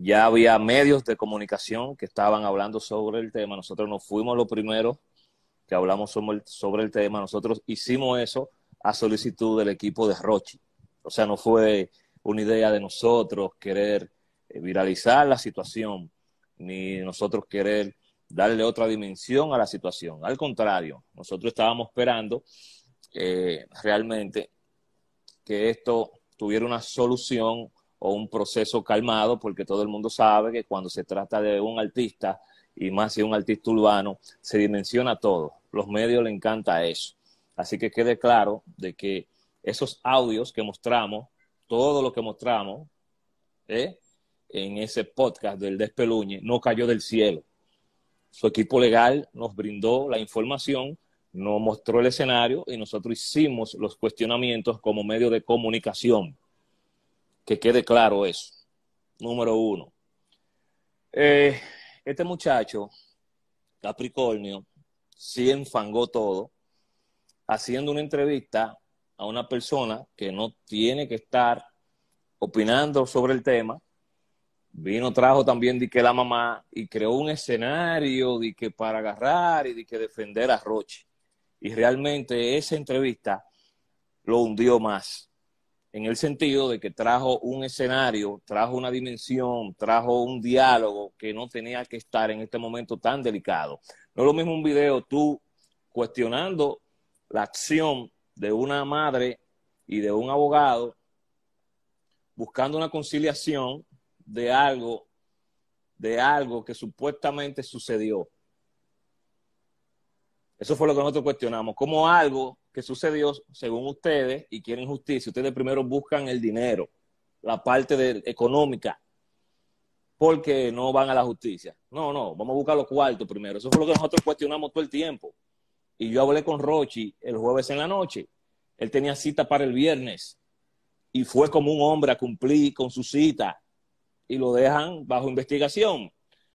ya había medios de comunicación que estaban hablando sobre el tema. Nosotros no fuimos los primeros que hablamos sobre el tema. Nosotros hicimos eso a solicitud del equipo de Rochi. O sea, no fue una idea de nosotros querer eh, viralizar la situación, ni nosotros querer darle otra dimensión a la situación. Al contrario, nosotros estábamos esperando eh, realmente que esto tuviera una solución o un proceso calmado, porque todo el mundo sabe que cuando se trata de un artista, y más si un artista urbano, se dimensiona todo. Los medios le encanta eso. Así que quede claro de que esos audios que mostramos, todo lo que mostramos ¿eh? en ese podcast del Despeluñe, no cayó del cielo. Su equipo legal nos brindó la información, nos mostró el escenario y nosotros hicimos los cuestionamientos como medio de comunicación que quede claro eso. Número uno. Eh, este muchacho, Capricornio, sí enfangó todo, haciendo una entrevista a una persona que no tiene que estar opinando sobre el tema. Vino, trajo también de que la mamá y creó un escenario de que para agarrar y de que defender a Roche. Y realmente esa entrevista lo hundió más en el sentido de que trajo un escenario, trajo una dimensión, trajo un diálogo que no tenía que estar en este momento tan delicado. No es lo mismo un video tú cuestionando la acción de una madre y de un abogado buscando una conciliación de algo de algo que supuestamente sucedió. Eso fue lo que nosotros cuestionamos, como algo sucedió según ustedes y quieren justicia. Ustedes primero buscan el dinero, la parte económica, porque no van a la justicia. No, no, vamos a buscar los cuartos primero. Eso fue lo que nosotros cuestionamos todo el tiempo. Y yo hablé con Rochi el jueves en la noche. Él tenía cita para el viernes y fue como un hombre a cumplir con su cita y lo dejan bajo investigación.